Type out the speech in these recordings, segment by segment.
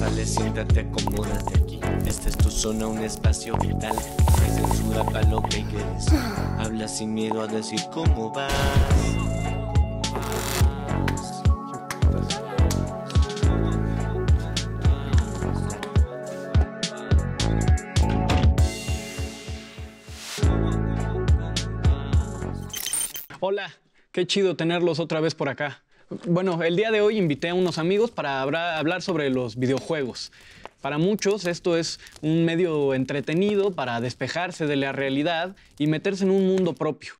sale, siéntate, acomódate aquí. Esta es tu zona, un espacio vital. No hay censura para lo que quieres. Habla sin miedo a decir cómo vas. Hola, qué chido tenerlos otra vez por acá. Bueno, el día de hoy invité a unos amigos para hablar sobre los videojuegos. Para muchos esto es un medio entretenido para despejarse de la realidad y meterse en un mundo propio.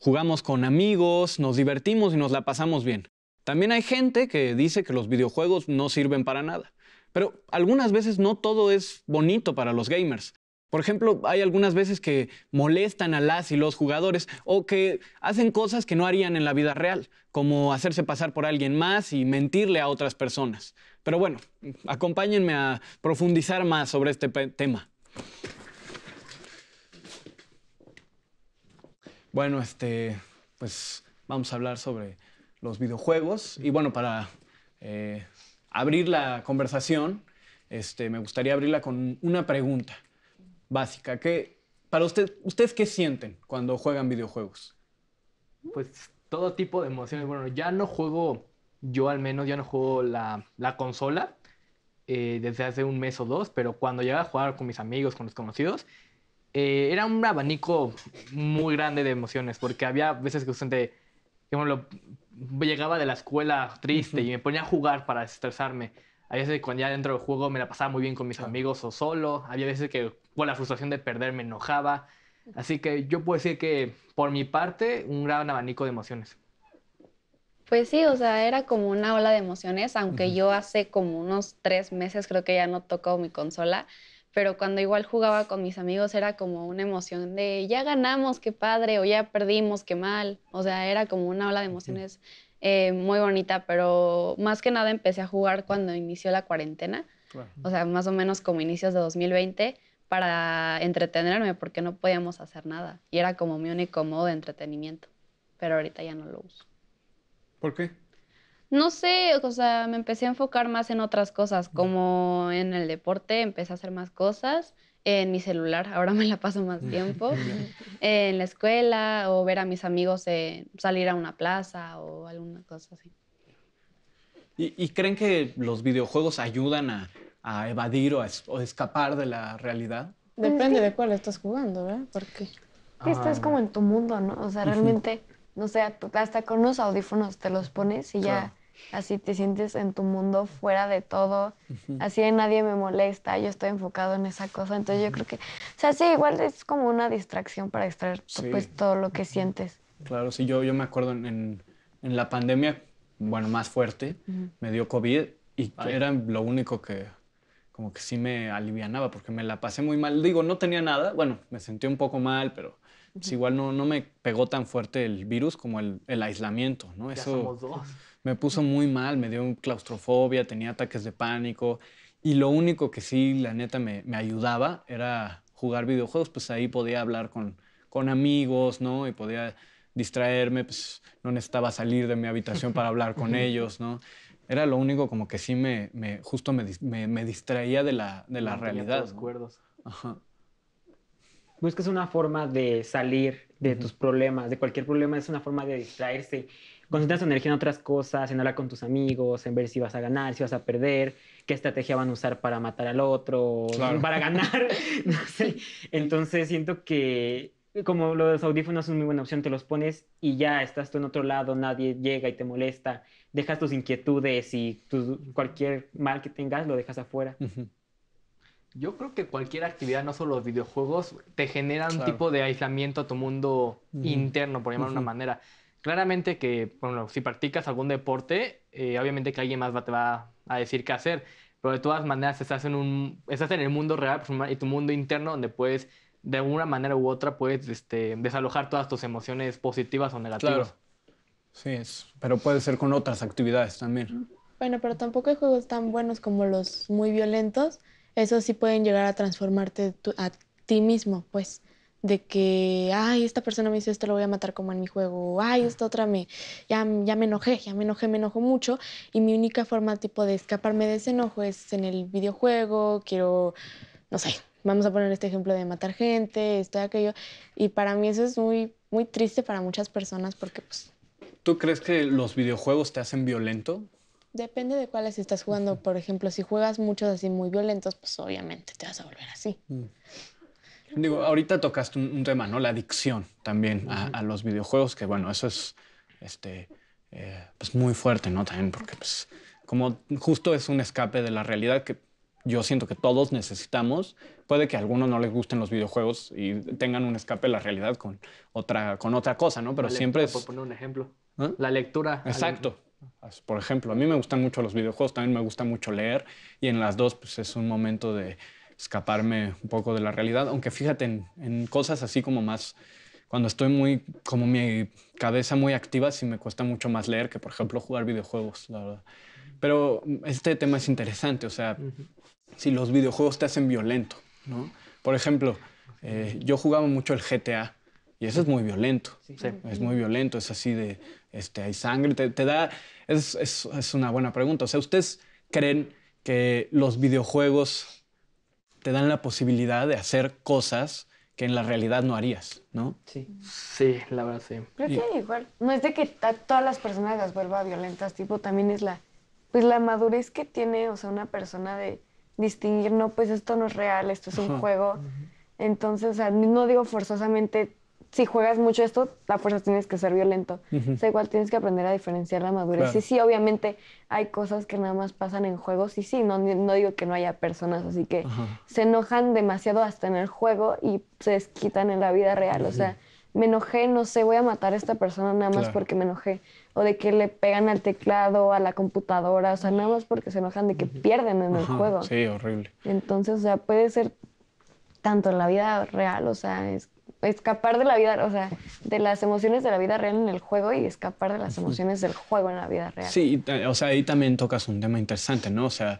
Jugamos con amigos, nos divertimos y nos la pasamos bien. También hay gente que dice que los videojuegos no sirven para nada. Pero algunas veces no todo es bonito para los gamers. Por ejemplo, hay algunas veces que molestan a las y los jugadores o que hacen cosas que no harían en la vida real, como hacerse pasar por alguien más y mentirle a otras personas. Pero bueno, acompáñenme a profundizar más sobre este tema. Bueno, este, pues vamos a hablar sobre los videojuegos y bueno, para eh, abrir la conversación, este, me gustaría abrirla con una pregunta básica. ¿Qué, para usted, ¿Ustedes qué sienten cuando juegan videojuegos? Pues todo tipo de emociones. Bueno, ya no juego, yo al menos ya no juego la, la consola eh, desde hace un mes o dos, pero cuando llegaba a jugar con mis amigos, con los conocidos, eh, era un abanico muy grande de emociones, porque había veces que usted, bueno, llegaba de la escuela triste y me ponía a jugar para estresarme. A veces cuando ya dentro del juego me la pasaba muy bien con mis amigos o solo. Había veces que o la frustración de perder me enojaba. Así que yo puedo decir que por mi parte un gran abanico de emociones. Pues sí, o sea, era como una ola de emociones, aunque yo hace como unos tres meses creo que ya no tocó mi consola, pero cuando igual jugaba con mis amigos era como una emoción de ya ganamos, qué padre, o ya perdimos, qué mal. O sea, era como una ola de emociones eh, muy bonita, pero más que nada empecé a jugar cuando inició la cuarentena, o sea, más o menos como inicios de 2020 para entretenerme porque no podíamos hacer nada. Y era como mi único modo de entretenimiento. Pero ahorita ya no lo uso. ¿Por qué? No sé, o sea, me empecé a enfocar más en otras cosas, como en el deporte, empecé a hacer más cosas, en mi celular, ahora me la paso más tiempo, en la escuela o ver a mis amigos eh, salir a una plaza o alguna cosa así. ¿Y creen que los videojuegos ayudan a a evadir o, escapar de la realidad? Depende de cuál estás jugando, ¿verdad? Porque estás ah. como en tu mundo, ¿no? O sea, realmente, no sé, hasta con unos audífonos te los pones y ya así te sientes en tu mundo, fuera de todo. Así nadie me molesta, yo estoy enfocado en esa cosa. Entonces yo creo que, o sea, sí, igual es como una distracción para extraer pues, todo lo que sientes. Claro, sí, yo, yo me acuerdo en, en, la pandemia, bueno, más fuerte, me dio COVID y era lo único que como que sí me alivianaba porque me la pasé muy mal. Digo, no tenía nada, bueno, me sentí un poco mal, pero pues igual no, no me pegó tan fuerte el virus como el, el aislamiento, ¿no? Eso somos dos. me puso muy mal, me dio claustrofobia, tenía ataques de pánico y lo único que sí, la neta, me, me ayudaba era jugar videojuegos, pues ahí podía hablar con, con amigos, ¿no? Y podía distraerme, pues no necesitaba salir de mi habitación para hablar con ellos, ¿no? Era lo único como que sí me, justo me, distraía de la, de la realidad. Los pues cuerdos. Ajá. Buscas una forma de salir de tus problemas, de cualquier problema, es una forma de distraerse. Concentra tu energía en otras cosas, en hablar con tus amigos, en ver si vas a ganar, si vas a perder, qué estrategia van a usar para matar al otro, para ganar. no sé. Entonces siento que como los audífonos son muy buena opción, te los pones y ya estás tú en otro lado, nadie llega y te molesta, dejas tus inquietudes y cualquier mal que tengas lo dejas afuera. Yo creo que cualquier actividad, no solo los videojuegos, te genera un tipo de aislamiento a tu mundo interno, por llamar de una manera. Claramente que, bueno, si practicas algún deporte, eh, obviamente que alguien más te va a decir qué hacer, pero de todas maneras estás en, un, estás en el mundo real pues, y tu mundo interno donde puedes de alguna manera u otra puedes este, desalojar todas tus emociones positivas o negativas. Claro. Sí, pero puede ser con otras actividades también. Bueno, pero tampoco hay juegos tan buenos como los muy violentos. Eso sí pueden llegar a transformarte a ti mismo, pues. De que, ay, esta persona me hizo esto, lo voy a matar como en mi juego. Ay, esta otra me. Ya, ya me enojé, ya me enojé, me enojo mucho. Y mi única forma, tipo, de escaparme de ese enojo es en el videojuego. Quiero, no sé, vamos a poner este ejemplo de matar gente, esto y aquello. Y para mí eso es muy, muy triste para muchas personas porque pues... ¿Tú crees que los videojuegos te hacen violento? Depende de cuáles estás jugando. Por ejemplo, si juegas muchos así muy violentos, pues obviamente te vas a volver así. Mm. Digo, ahorita tocaste un, tema, ¿no? La adicción también a, los videojuegos, que bueno, eso es este, eh, pues, muy fuerte, ¿no? También porque pues, como justo es un escape de la realidad que yo siento que todos necesitamos. Puede que a algunos no les gusten los videojuegos y tengan un escape de la realidad con otra, con otra cosa, ¿no? Pero siempre es... Por poner un ejemplo. ¿Ah? La lectura. Exacto. Por ejemplo, a mí me gustan mucho los videojuegos, también me gusta mucho leer y en las dos pues es un momento de escaparme un poco de la realidad, aunque fíjate en, cosas así como más, cuando estoy muy, como mi cabeza muy activa, sí me cuesta mucho más leer que por ejemplo jugar videojuegos, la verdad. Pero este tema es interesante, o sea, si los videojuegos te hacen violento, ¿no? Por ejemplo, eh, yo jugaba mucho el GTA y eso es muy violento. Sí. Es muy violento, es así de, este, hay sangre, te, da, es, una buena pregunta. O sea, ¿ustedes creen que los videojuegos te dan la posibilidad de hacer cosas que en la realidad no harías, ¿no? Sí, sí, la verdad sí. Creo que igual, no es de que todas las personas las vuelva violentas, tipo, también es la, pues la madurez que tiene, o sea, una persona de distinguir, no, pues esto no es real, esto es un juego. Entonces, o sea, no digo forzosamente, si juegas mucho esto, la fuerza tienes que ser violento. O sea, igual tienes que aprender a diferenciar la madurez. Y Sí, obviamente hay cosas que nada más pasan en juegos y sí, no, digo que no haya personas, así que se enojan demasiado hasta en el juego y se desquitan en la vida real. O sea, me enojé, no sé, voy a matar a esta persona nada más porque me enojé o de que le pegan al teclado, a la computadora, o sea, nada más porque se enojan de que pierden en el juego. Sí, horrible. Entonces, o sea, puede ser tanto en la vida real, o sea, escapar de la vida, o sea, de las emociones de la vida real en el juego y escapar de las emociones del juego en la vida real. Sí, o sea, ahí también tocas un tema interesante, ¿no? O sea,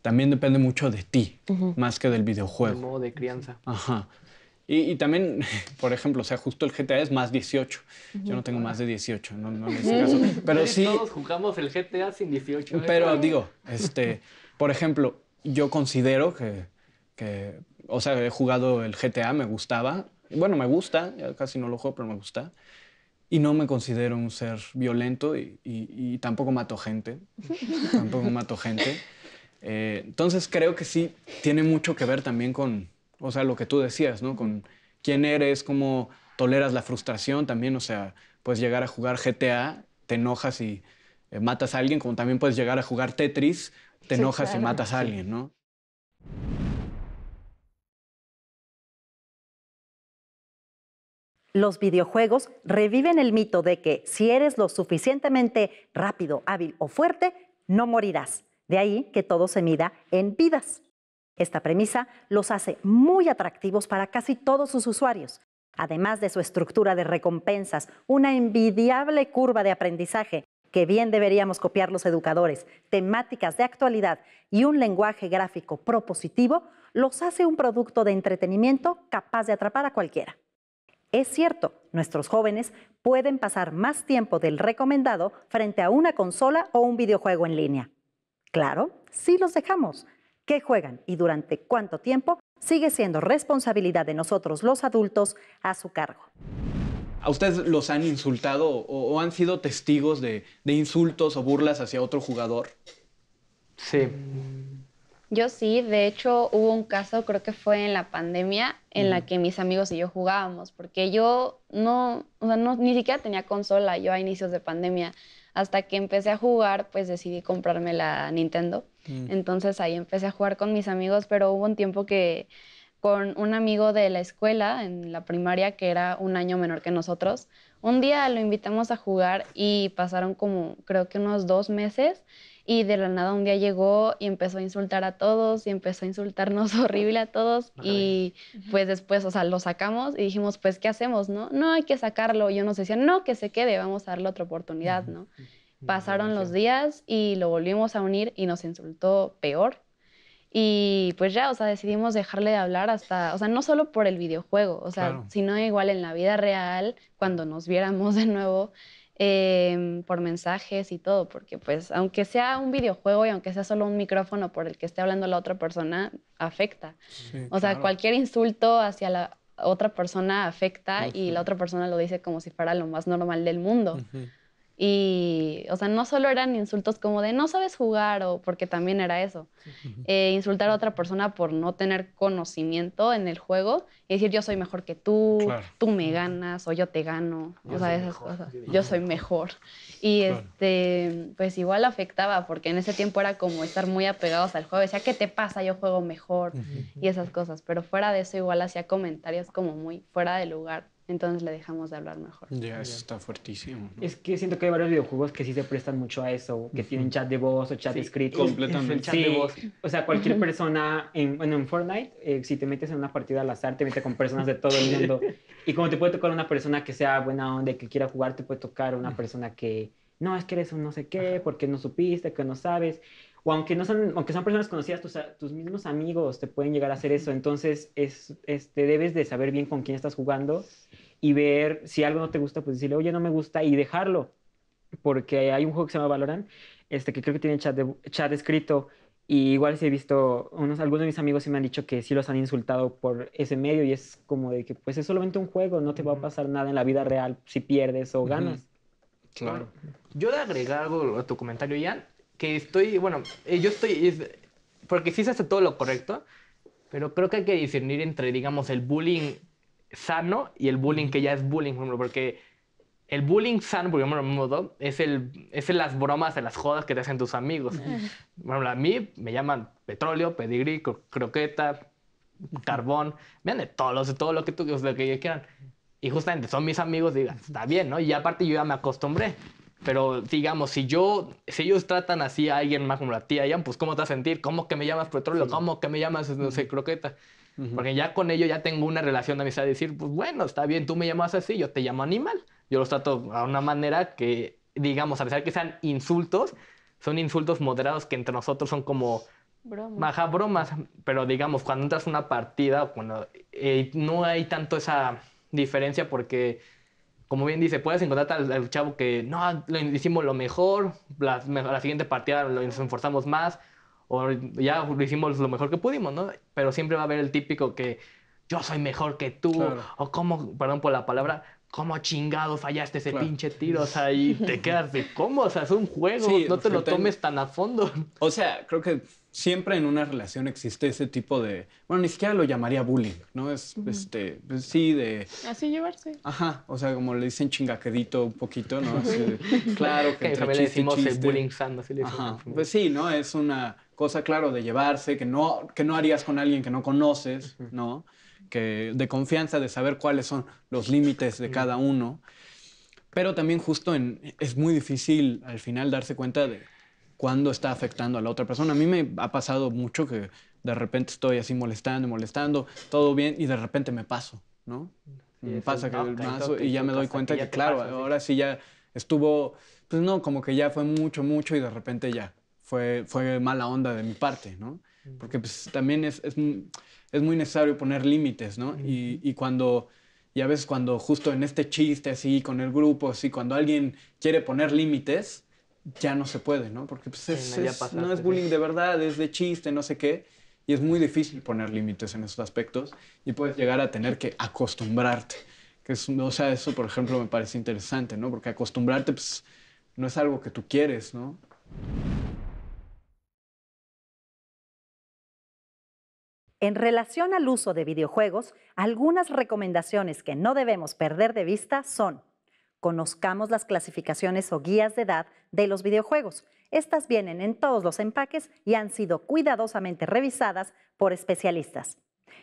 también depende mucho de ti, más que del videojuego. El modo de crianza. Ajá. Y, también, por ejemplo, o sea, justo el GTA es más 18. Yo no tengo más de 18, no, no en ese caso. Pero sí. Todos jugamos el GTA sin 18. ¿eh? Pero digo, este, por ejemplo, yo considero que, o sea, he jugado el GTA, me gustaba. Bueno, me gusta, casi no lo juego, pero me gusta. Y no me considero un ser violento y, tampoco mato gente. tampoco mato gente. Eh, entonces creo que sí tiene mucho que ver también con, o sea, lo que tú decías, ¿no? Con quién eres, cómo toleras la frustración también, o sea, puedes llegar a jugar GTA, te enojas y eh, matas a alguien, como también puedes llegar a jugar Tetris, te enojas y matas a alguien, ¿no? Los videojuegos reviven el mito de que si eres lo suficientemente rápido, hábil o fuerte, no morirás. De ahí que todo se mida en vidas. Esta premisa los hace muy atractivos para casi todos sus usuarios. Además de su estructura de recompensas, una envidiable curva de aprendizaje que bien deberíamos copiar los educadores, temáticas de actualidad y un lenguaje gráfico propositivo, los hace un producto de entretenimiento capaz de atrapar a cualquiera. Es cierto, nuestros jóvenes pueden pasar más tiempo del recomendado frente a una consola o un videojuego en línea. Claro, si sí los dejamos, qué juegan y durante cuánto tiempo sigue siendo responsabilidad de nosotros los adultos a su cargo. ¿A ustedes los han insultado o, han sido testigos de, insultos o burlas hacia otro jugador? Sí. Yo sí, de hecho hubo un caso, creo que fue en la pandemia, en la que mis amigos y yo jugábamos, porque yo no, ni siquiera tenía consola, yo a inicios de pandemia, hasta que empecé a jugar, pues decidí comprarme la Nintendo. Mm. Entonces ahí empecé a jugar con mis amigos, pero hubo un tiempo que con un amigo de la escuela, en la primaria, que era un año menor que nosotros, un día lo invitamos a jugar y pasaron como creo que unos dos meses y de la nada un día llegó y empezó a insultar a todos y empezó a insultarnos horrible a todos y pues después, o sea, lo sacamos y dijimos, pues, ¿qué hacemos, no? No, hay que sacarlo. Y sé si no, que se quede, vamos a darle otra oportunidad, ¿no? Pasaron los días y lo volvimos a unir y nos insultó peor. Y pues ya, o sea, decidimos dejarle de hablar hasta, o sea, no solo por el videojuego, o sea, sino igual en la vida real, cuando nos viéramos de nuevo, em, por mensajes y todo, porque pues aunque sea un videojuego y aunque sea solo un micrófono por el que esté hablando la otra persona, afecta. o sea, cualquier insulto hacia la otra persona afecta y la otra persona lo dice como si fuera lo más normal del mundo. Y, o sea, no solo eran insultos como de no sabes jugar o porque también era eso. Eh, insultar a otra persona por no tener conocimiento en el juego y decir yo soy mejor que tú, tú me ganas o yo te gano, o sea, esas cosas. Yo soy mejor. Y este, pues igual afectaba porque en ese tiempo era como estar muy apegados al juego. Decía, ¿qué te pasa? Yo juego mejor y esas cosas. Pero fuera de eso igual hacía comentarios como muy fuera de lugar entonces le dejamos de hablar mejor. Ya, eso está fuertísimo. Es que siento que hay varios videojuegos que sí se prestan mucho a eso, que tienen chat de voz o chat escrito. Completamente. chat de voz. O sea, cualquier persona, en, bueno, en Fortnite, eh, si te metes en una partida al azar, te metes con personas de todo el mundo. y como te puede tocar una persona que sea buena onda, que quiera jugar, te puede tocar una persona que, no, es que eres un no sé qué, porque no supiste, que no sabes o aunque no son, aunque sean personas conocidas, tus, tus, mismos amigos te pueden llegar a hacer eso. Entonces, es, este, debes de saber bien con quién estás jugando y ver si algo no te gusta, pues decirle, oye, no me gusta y dejarlo. Porque hay un juego que se llama Valorant, este, que creo que tiene chat, chat escrito. Y igual si he visto, unos, algunos de mis amigos sí me han dicho que sí los han insultado por ese medio y es como de que pues es solamente un juego, no te va a pasar nada en la vida real si pierdes o ganas. Claro. Yo de agregar algo a tu comentario, Ian, que estoy, bueno, eh, yo estoy, porque sí se hace todo lo correcto, pero creo que hay que discernir entre, digamos, el bullying sano y el bullying que ya es bullying, porque el bullying sano, por ejemplo, modo, es, el, es las bromas de las jodas que te hacen tus amigos. Bueno, a mí me llaman petróleo, pedigrí, croqueta, carbón, me de todos de todo lo que, tú, que quieran. Y justamente son mis amigos, digan, está bien, ¿no? Y aparte yo ya me acostumbré. Pero digamos, si yo, si ellos tratan así a alguien más como la tía Ian, pues ¿cómo te vas a sentir? ¿Cómo que me llamas petróleo? ¿Cómo que me llamas, no sé, croqueta? Porque ya con ellos ya tengo una relación de amistad de decir, pues bueno, está bien, tú me llamas así, yo te llamo animal. Yo los trato a una manera que, digamos, a pesar que sean insultos, son insultos moderados que entre nosotros son como bromas. Maja bromas. Pero digamos, cuando entras a una partida, cuando eh, no hay tanto esa diferencia porque como bien dice, puedes encontrar al, chavo que no, lo hicimos lo mejor, la, siguiente partida nos esforzamos más, o ya hicimos lo mejor que pudimos, ¿no? Pero siempre va a haber el típico que yo soy mejor que tú, o como, perdón por la palabra, ¿Cómo chingado fallaste ese pinche tiro? O sea, y te quedas de cómo, o sea, es un juego, no te lo tomes tan a fondo. O sea, creo que siempre en una relación existe ese tipo de, bueno, ni siquiera lo llamaría bullying, ¿no? Es, este, pues, sí, de... Así llevarse. Ajá, o sea, como le dicen chingaquedito un poquito, ¿no? claro que... también le decimos eh, bullying sand, así le Pues sí, ¿no? Es una cosa, claro, de llevarse, que no, que no harías con alguien que no conoces, ¿no? que, de confianza, de saber cuáles son los límites de cada uno. Pero también justo en, es muy difícil al final darse cuenta de cuándo está afectando a la otra persona. A mí me ha pasado mucho que de repente estoy así molestando, molestando, todo bien, y de repente me paso, ¿no? me pasa que el mazo y ya me doy cuenta que, claro, ahora sí ya estuvo, pues no, como que ya fue mucho, mucho y de repente ya fue, fue mala onda de mi parte, ¿no? porque pues también es, es, es muy necesario poner límites, ¿no? Y, y, cuando, a veces cuando justo en este chiste así con el grupo, así, cuando alguien quiere poner límites, ya no se puede, ¿no? Porque pues es, no es bullying de verdad, es de chiste, no sé qué. Y es muy difícil poner límites en esos aspectos y puedes llegar a tener que acostumbrarte. Que es, o sea, eso, por ejemplo, me parece interesante, ¿no? Porque acostumbrarte, pues, no es algo que tú quieres, ¿no? En relación al uso de videojuegos, algunas recomendaciones que no debemos perder de vista son conozcamos las clasificaciones o guías de edad de los videojuegos. Estas vienen en todos los empaques y han sido cuidadosamente revisadas por especialistas.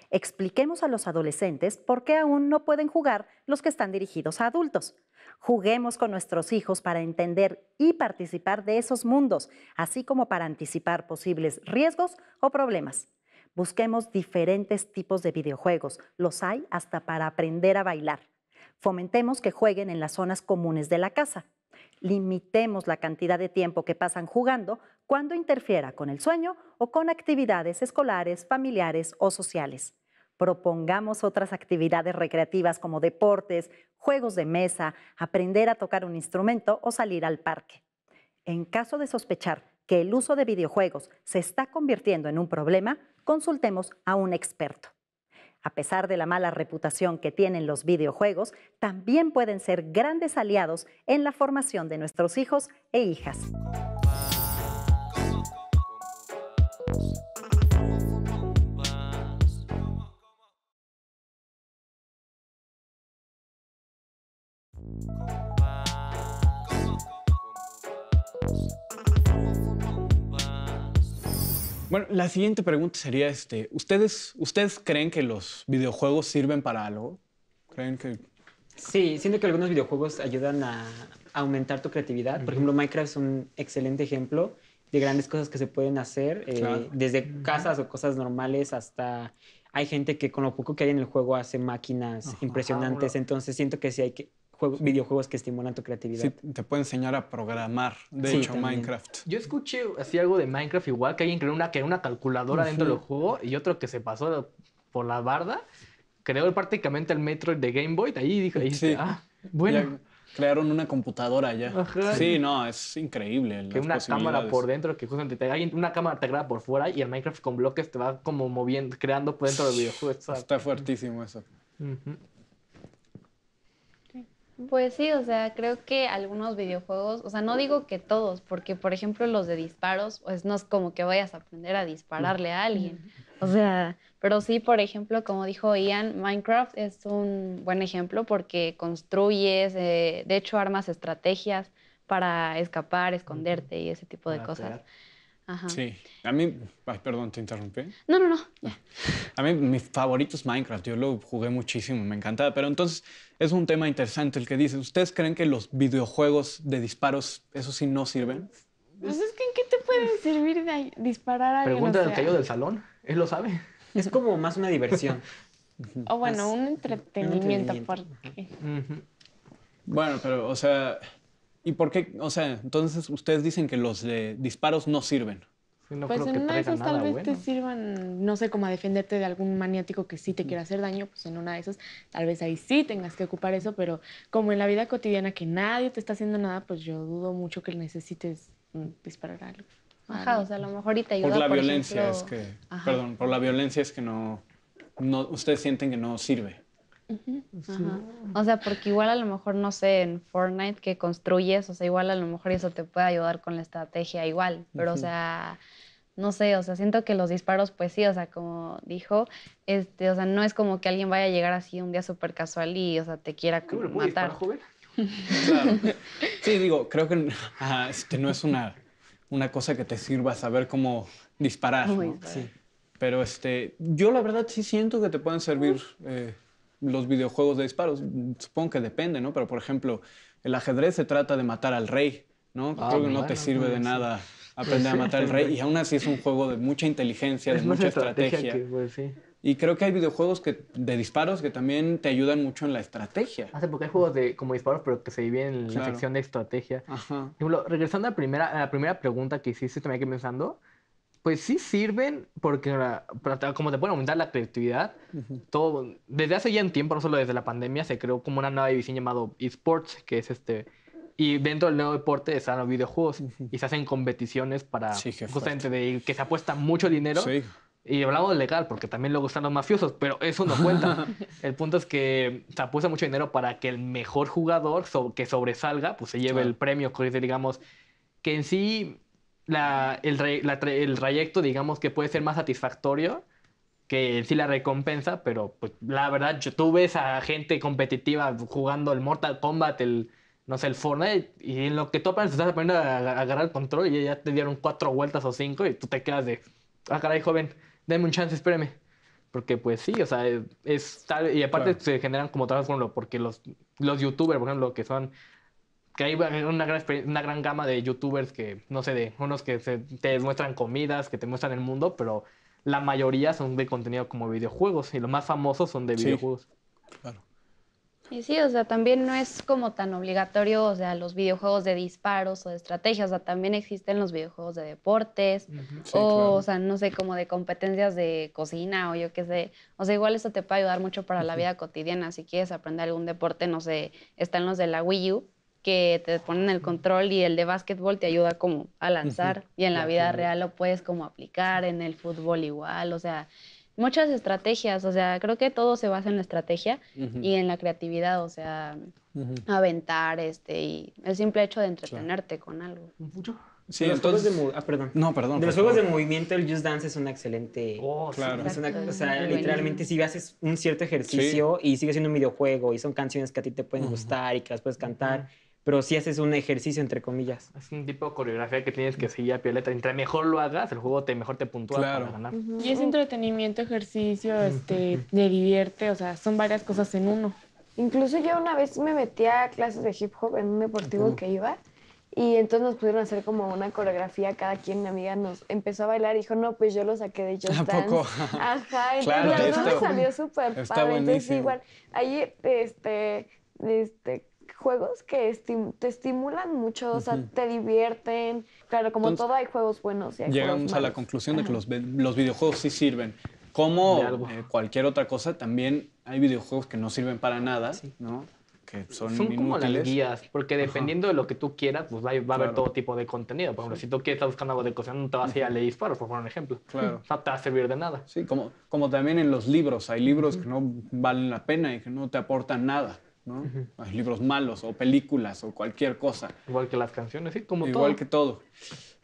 Expliquemos a los adolescentes por qué aún no pueden jugar los que están dirigidos a adultos. Juguemos con nuestros hijos para entender y participar de esos mundos, así como para anticipar posibles riesgos o problemas. Busquemos diferentes tipos de videojuegos. Los hay hasta para aprender a bailar. Fomentemos que jueguen en las zonas comunes de la casa. Limitemos la cantidad de tiempo que pasan jugando cuando interfiera con el sueño o con actividades escolares, familiares o sociales. Propongamos otras actividades recreativas como deportes, juegos de mesa, aprender a tocar un instrumento o salir al parque. En caso de sospechar que el uso de videojuegos se está convirtiendo en un problema, consultemos a un experto. A pesar de la mala reputación que tienen los videojuegos, también pueden ser grandes aliados en la formación de nuestros hijos e hijas. Bueno, la siguiente pregunta sería, este, ¿ustedes, ¿ustedes creen que los videojuegos sirven para algo? ¿Creen que...? Sí, siento que algunos videojuegos ayudan a aumentar tu creatividad. Por ejemplo, Minecraft es un excelente ejemplo de grandes cosas que se pueden hacer, eh, desde casas o cosas normales hasta hay gente que con lo poco que hay en el juego hace máquinas impresionantes, entonces siento que sí hay que videojuegos que estimulan tu creatividad. te puede enseñar a programar, de hecho, Minecraft. Yo escuché así algo de Minecraft igual, que alguien creó una, que una calculadora dentro del juego y otro que se pasó por la barda, creó prácticamente el Metroid de Game Boy, de ahí dije, ah, bueno. crearon una computadora ya. Sí, no, es increíble. Que una cámara por dentro, que justamente te, una cámara te graba por fuera y el Minecraft con bloques te va como moviendo, creando por dentro del videojuego. Está fuertísimo eso. Pues sí, o sea, creo que algunos videojuegos, o sea, no digo que todos, porque por ejemplo los de disparos, pues no es como que vayas a aprender a dispararle a alguien. O sea, pero sí, por ejemplo, como dijo Ian, Minecraft es un buen ejemplo porque construyes, eh, de hecho, armas estrategias para escapar, esconderte y ese tipo de cosas. Sí. A mí, ay, perdón, te interrumpí. No, no, no. A mí mi favorito es Minecraft. Yo lo jugué muchísimo, me encantaba. Pero entonces es un tema interesante el que dice... ¿Ustedes creen que los videojuegos de disparos, eso sí no sirven? Pues que ¿en qué te pueden servir de disparar a alguien, Pregunta del salón. Él lo sabe. Es como más una diversión. o bueno, un entretenimiento, Bueno, pero, o sea, ¿Y por qué? O sea, entonces ustedes dicen que los de disparos no sirven. Sí, no pues en una de esas tal vez te sirvan, no sé, como a defenderte de algún maniático que sí te quiera hacer daño, pues en una de esas tal vez ahí sí tengas que ocupar eso, pero como en la vida cotidiana que nadie te está haciendo nada, pues yo dudo mucho que necesites mm, disparar algo. Ajá, o sea, a lo mejor y te ayuda. Por la violencia es que, perdón, por la violencia es que no, no, ustedes sienten que no sirve. O sea, porque igual a lo mejor, no sé, en Fortnite que construyes, o sea, igual a lo mejor eso te puede ayudar con la estrategia igual, pero o sea, no sé, o sea, siento que los disparos, pues sí, o sea, como dijo, este, o sea, no es como que alguien vaya a llegar así un día súper casual y, o sea, te quiera matar. Sí, digo, creo que este, no es una, una cosa que te sirva saber cómo disparar, Sí. Pero este, yo la verdad sí siento que te pueden servir los videojuegos de disparos? Supongo que depende, ¿no? Pero, por ejemplo, el ajedrez se trata de matar al rey, ¿no? Ah, creo que no te sirve de nada aprender a matar al rey y aún así es un juego de mucha inteligencia, de mucha estrategia. pues, sí. Y creo que hay videojuegos que, de disparos que también te ayudan mucho en la estrategia. Hace ah, porque hay juegos de, como disparos, pero que se dividen en la sección de estrategia. Ajá. regresando a, primera, a la primera pregunta que hiciste, también que pensando, pues sí sirven porque como te pueden aumentar la creatividad, todo, desde hace ya un tiempo, no solo desde la pandemia, se creó como una nueva división llamada esports, que es este, y dentro del nuevo deporte están los videojuegos y se hacen competiciones para justamente de que se apuesta mucho dinero. Sí. Y hablamos legal, porque también luego están los mafiosos, pero eso no cuenta. el punto es que se apuesta mucho dinero para que el mejor jugador que sobresalga, pues se lleve el premio, digamos, que en sí el, el, trayecto, digamos, que puede ser más satisfactorio que sí la recompensa, pero pues la verdad, tú ves a gente competitiva jugando el Mortal Kombat, el, no sé, el Fortnite, y en lo que tú apenas te estás poniendo a, agarrar el control y ya te dieron cuatro vueltas o cinco y tú te quedas de, ah, caray, joven, denme un chance, espéreme. Porque pues sí, o sea, es, tal y aparte se generan como trabajos porque los, los youtubers, por ejemplo, que son que hay una gran, una gran gama de youtubers que, no sé, de unos que te muestran comidas, que te muestran el mundo, pero la mayoría son de contenido como videojuegos y los más famosos son de sí. videojuegos. Claro. Y sí, o sea, también no es como tan obligatorio, o sea, los videojuegos de disparos o de estrategias, o sea, también existen los videojuegos de deportes, o, o sea, no sé, como de competencias de cocina o yo qué sé. O sea, igual eso te puede ayudar mucho para la vida cotidiana. Si quieres aprender algún deporte, no sé, están los de la Wii U, que te ponen el control y el de básquetbol te ayuda como a lanzar y en la vida real lo puedes como aplicar, en el fútbol igual, o sea, muchas estrategias, o sea, creo que todo se basa en la estrategia y en la creatividad, o sea, aventar este y el simple hecho de entretenerte con algo. Sí, los juegos ah, de los juegos de movimiento, el Just Dance es una excelente. Oh, o sea, literalmente, si haces un cierto ejercicio y sigue siendo un videojuego y son canciones que a ti te pueden gustar y que las puedes cantar pero si sí haces un ejercicio entre comillas. Es un tipo de coreografía que tienes que seguir a pie Entre mejor lo hagas, el juego te mejor te puntúa para ganar. Y es entretenimiento, ejercicio, este, te divierte, o sea, son varias cosas en uno. Incluso yo una vez me metí a clases de hip hop en un deportivo que iba y entonces nos pudieron hacer como una coreografía, cada quien, mi amiga nos empezó a bailar y dijo, no, pues yo lo saqué de Just ¿A Ajá, entonces claro, salió súper padre. igual, ahí este, este, juegos que te estimulan mucho, o sea, te divierten. Claro, como todo hay juegos buenos y hay Llegamos a la conclusión de que los, videojuegos sí sirven. Como eh, cualquier otra cosa, también hay videojuegos que no sirven para nada, ¿no? Que son, son como guías, porque dependiendo de lo que tú quieras, pues va, a haber todo tipo de contenido. Por ejemplo, si tú quieres estar buscando algo de cocina, no te vas a ir a leer disparos, por poner un ejemplo. Claro. No te va a servir de nada. Sí, como, como también en los libros. Hay libros que no valen la pena y que no te aportan nada. ¿no? Hay libros malos o películas o cualquier cosa. Igual que las canciones, sí, como todo. Igual que todo.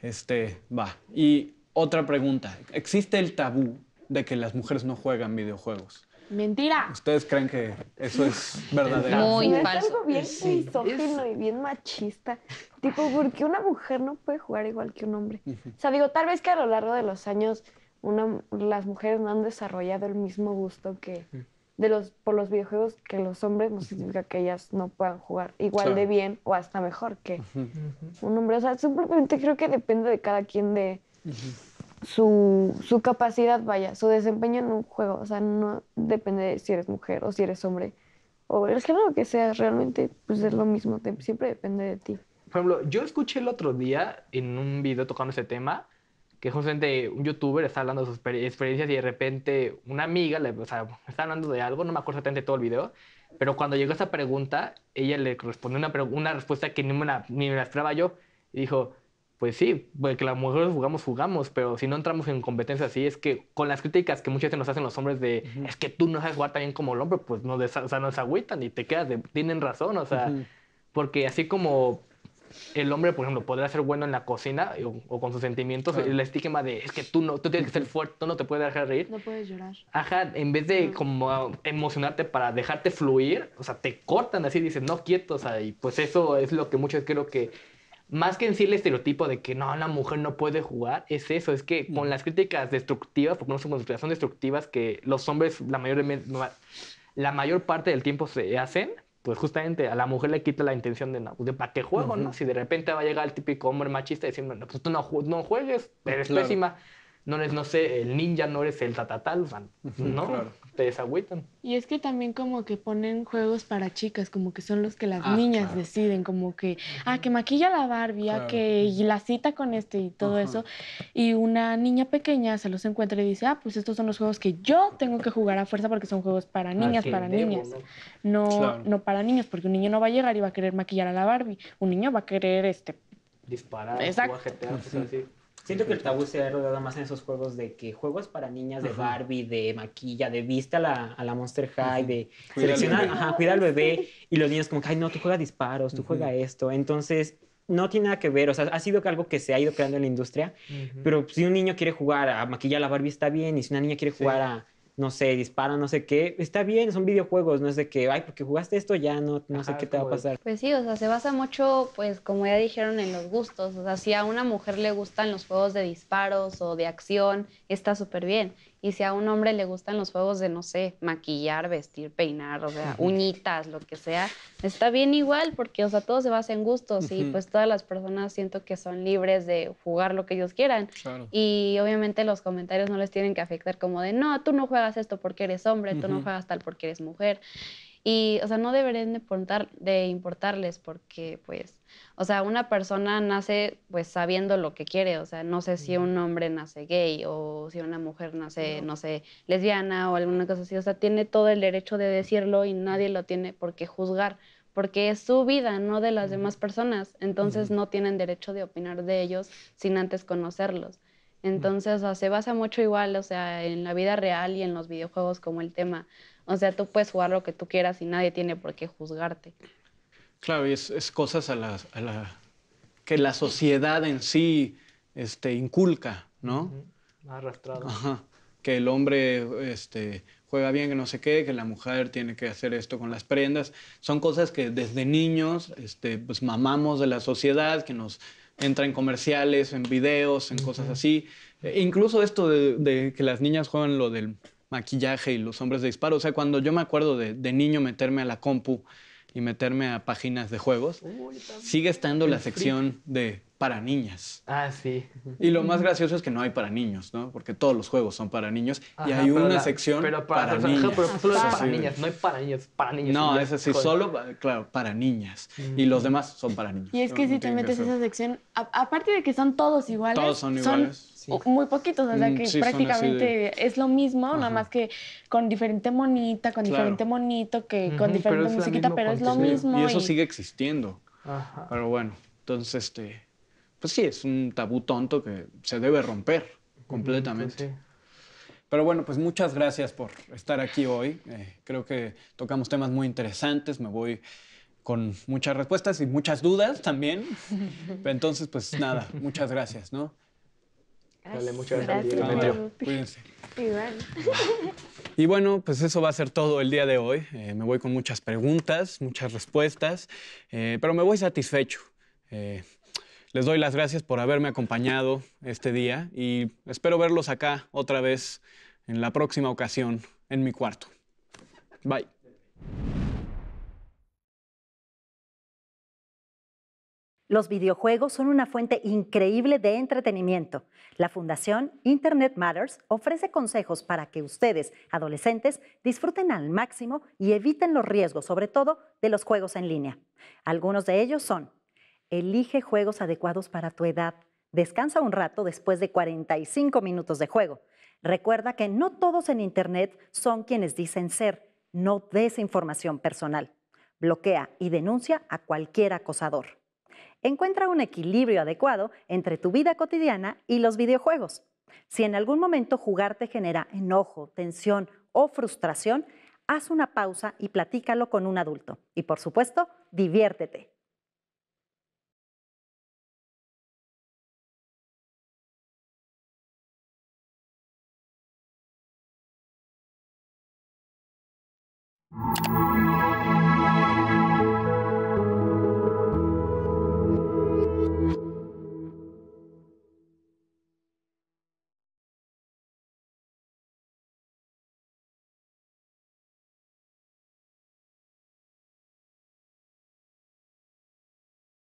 Este, va. Y otra pregunta. ¿Existe el tabú de que las mujeres no juegan videojuegos? Mentira. ¿Ustedes creen que eso es verdadero? Muy falso. Es algo bien misógino y bien machista. Tipo, ¿por qué una mujer no puede jugar igual que un hombre? O sea, digo, tal vez que a lo largo de los años una, las mujeres no han desarrollado el mismo gusto que de los, por los videojuegos que los hombres no significa que ellas no puedan jugar igual de bien o hasta mejor que un hombre. O sea, simplemente creo que depende de cada quien de su, capacidad, vaya, su desempeño en un juego. O sea, no depende de si eres mujer o si eres hombre o el género que sea, realmente pues es lo mismo, siempre depende de ti. Por ejemplo, yo escuché el otro día en un video tocando ese tema que justamente un youtuber está hablando de sus experiencias y de repente una amiga, le, o sea, está hablando de algo, no me acuerdo exactamente todo el video, pero cuando llegó esa pregunta, ella le respondió una, una respuesta que ni me, la, ni me esperaba yo y dijo, pues sí, porque pues las mujeres jugamos, jugamos, pero si no entramos en competencia así, es que con las críticas que muchas veces nos hacen los hombres de es que tú no sabes jugar tan bien como el hombre, pues no o nos agüitan y te quedas de, tienen razón, o sea, porque así como el hombre, por ejemplo, podrá ser bueno en la cocina eh, o, con sus sentimientos, el estigma de es que tú no, tú tienes que ser fuerte, tú no te puedes dejar reír. No puedes llorar. Ajá, en vez de como emocionarte para dejarte fluir, o sea, te cortan así, y dices, no, quieto, o sea, y pues eso es lo que muchos creo que, más que en sí el estereotipo de que no, la mujer no puede jugar, es eso, es que con las críticas destructivas, porque no son, son destructivas, que los hombres la mayor, la mayor parte del tiempo se hacen, pues justamente a la mujer le quita la intención de, de ¿para qué juego, no? Si de repente va a llegar el típico hombre machista diciendo no, pues tú no, no juegues, eres pésima, no eres, no sé, el ninja, no eres el tatatal, o sea, ¿no? Y es que también como que ponen juegos para chicas, como que son los que las ah, niñas deciden, como que, ah, que maquilla la Barbie, ah, que la cita con este y todo eso. Y una niña pequeña se los encuentra y dice, ah, pues estos son los juegos que yo tengo que jugar a fuerza porque son juegos para ah, niñas, para niñas. No, no, para niños, porque un niño no va a llegar y va a querer maquillar a la Barbie. Un niño va a querer este disparar Exacto. o Siento que el tabú se ha rodeado más en esos juegos de que juegos para niñas de Barbie, de maquilla, de vista a la, Monster High, de seleccionar, ajá, cuida al bebé y los niños como que, ay, no, tú juegas disparos, tú juegas esto. Entonces, no tiene nada que ver, o sea, ha sido algo que se ha ido creando en la industria, pero si un niño quiere jugar a maquillar a la Barbie está bien y si una niña quiere jugar a no sé, disparo, no sé qué. Está bien, son videojuegos, no es de que, ay, porque jugaste esto ya, no, no sé qué te va a pasar. Pues sí, o sea, se basa mucho, pues como ya dijeron, en los gustos. O sea, si a una mujer le gustan los juegos de disparos o de acción, está súper bien. Y si a un hombre le gustan los juegos de, no sé, maquillar, vestir, peinar, o sea, uñitas, lo que sea, está bien igual porque, o sea, todo se basa en gustos y pues todas las personas siento que son libres de jugar lo que ellos quieran. Y obviamente los comentarios no les tienen que afectar como de, no, tú no juegas esto porque eres hombre, tú no juegas tal porque eres mujer. Y, o sea, no deberían de, importar, de importarles porque, pues, o sea, una persona nace, pues, sabiendo lo que quiere. O sea, no sé si un hombre nace gay o si una mujer nace, no, sé, lesbiana o alguna cosa así. O sea, tiene todo el derecho de decirlo y nadie lo tiene por qué juzgar porque es su vida, no de las demás personas. Entonces no tienen derecho de opinar de ellos sin antes conocerlos. Entonces o sea, se basa mucho igual, o sea, en la vida real y en los videojuegos como el tema. O sea, tú puedes jugar lo que tú quieras y nadie tiene por qué juzgarte. Claro, y es, cosas a la, que la sociedad en sí este, inculca, ¿no? Arrastrado. Que el hombre este, juega bien, que no sé qué, que la mujer tiene que hacer esto con las prendas. Son cosas que desde niños este, pues, mamamos de la sociedad, que nos entra en comerciales, en videos, en cosas así. E incluso esto de, que las niñas juegan lo del maquillaje y los hombres de disparo. O sea, cuando yo me acuerdo de, niño meterme a la compu y meterme a páginas de juegos, sigue estando la sección de para niñas. Ah, sí. Y lo más gracioso es que no hay para niños, ¿no? Porque todos los juegos son para niños y hay una sección para, para niñas. pero solo para niñas, no hay para niños, para niños. No, es así, solo, claro, para niñas. Y los demás son para niños. Y es que si te metes esa sección, aparte de que son todos iguales. Todos son iguales muy poquitos, o sea mm, que prácticamente es lo mismo, nada más que con diferente monita, con diferente monito, que con diferente musiquita, pero es lo mismo. Y eso sigue existiendo. Ajá. Pero bueno, entonces, este, pues sí, es un tabú tonto que se debe romper completamente. pero bueno, pues muchas gracias por estar aquí hoy. Eh, creo que tocamos temas muy interesantes. Me voy con muchas respuestas y muchas dudas también. Entonces, pues nada, muchas gracias, ¿no? Dale muchas gracias. Cuídense. Y bueno, pues eso va a ser todo el día de hoy. Eh, me voy con muchas preguntas, muchas respuestas, eh, pero me voy satisfecho. Eh, les doy las gracias por haberme acompañado este día y espero verlos acá otra vez en la próxima ocasión en mi cuarto. Bye. Los videojuegos son una fuente increíble de entretenimiento. La Fundación Internet Matters ofrece consejos para que ustedes, adolescentes, disfruten al máximo y eviten los riesgos, sobre todo de los juegos en línea. Algunos de ellos son, elige juegos adecuados para tu edad, descansa un rato después de 45 minutos de juego, recuerda que no todos en Internet son quienes dicen ser, no des información personal, bloquea y denuncia a cualquier acosador encuentra un equilibrio adecuado entre tu vida cotidiana y los videojuegos. Si en algún momento jugar te genera enojo, tensión o frustración, haz una pausa y platícalo con un adulto. Y por supuesto, diviértete.